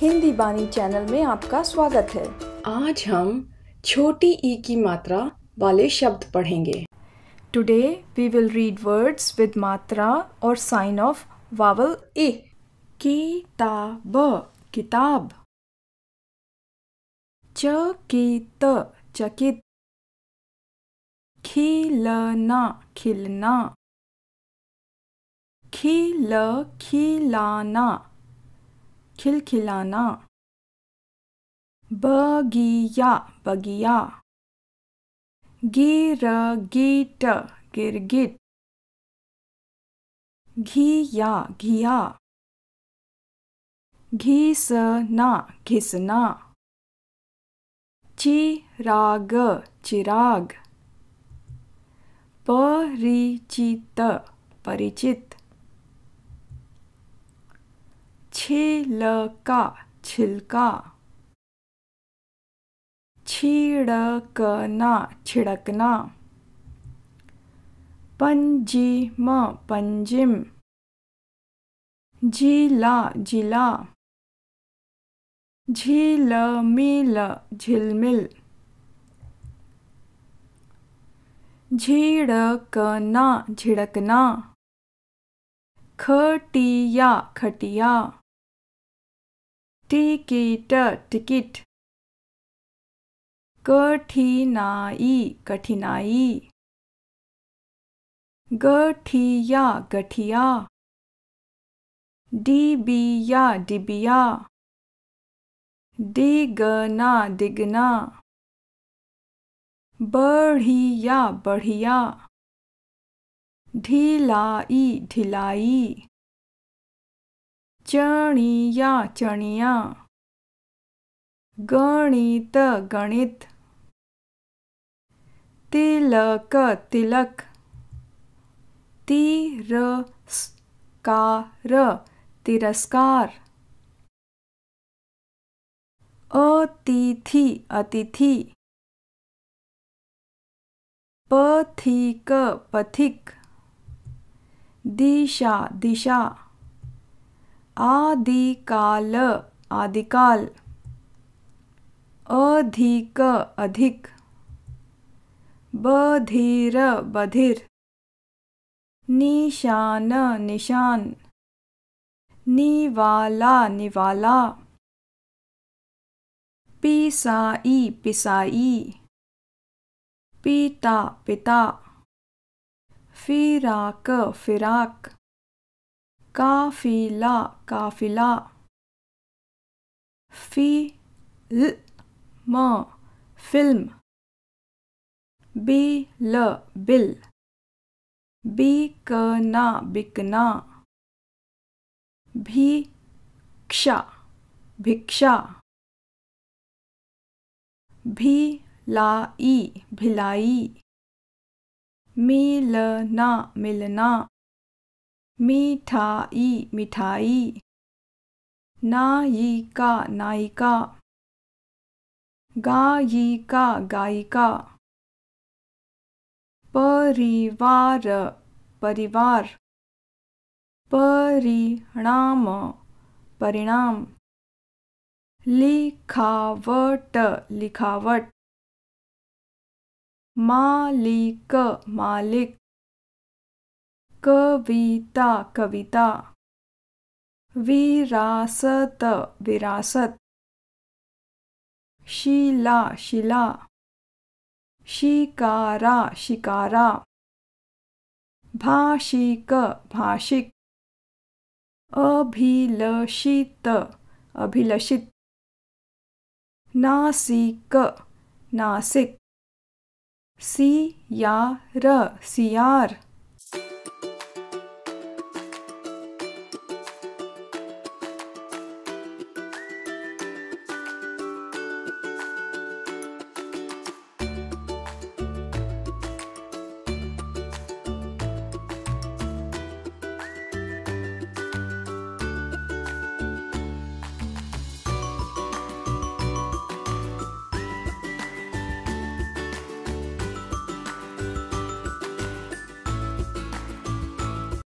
हिंदी बानी चैनल में आपका स्वागत है आज हम छोटी ई की मात्रा वाले शब्द पढ़ेंगे today we will read words with matra और साइन ऑफ वावल ए किताब की त चकित खिलना खिलना खिल खिलाना खिलखिलाना बगिया बगिया गिर गिट गिरगिट घिया घिया घिसना घिसना चिराग चिराग परिचित परिचित छिलका छिलका छिड़कना छिड़कना पंजिम पंजिम जिला जिला झील मिल झिलमिल झिड़कना झिड़कना खटिया खटिया टिकिट टिकिट कठिनाई कठिनाई गठिया गठिया डिबिया डिबिया डिगना दिगना बढ़िया बढ़िया ढिलाई ढिलाई चणिया चणिया गणित गणित तिलक तिलक तिरस्कार तिरस्कार अतिथि अतिथि पथिक पथिक दिशा दिशा आदिकाल आदिकाल अधिक अधिक बधिर बधिर निशान निशान निवाला निवाला पिसाई पिसाई पिता पिता फिराक फिराक काफिला काफिला फी ल म फिल्म बी ल बिल बीकना बिकना भिक्षा भिक्षा भिलाई भिलाई मिलना मिलना मिठाई मिठाई नायिका नायिका गायिका गायिका परिवार परिवार परिणाम परिणाम लिखावट लिखावट मालिक मालिक कविता कविता विरासत विरासत शिला शिला शिकारा शिकारा भाषिक भाषिक अभिलषित अभिलषित नासिक नासिक सियार सियार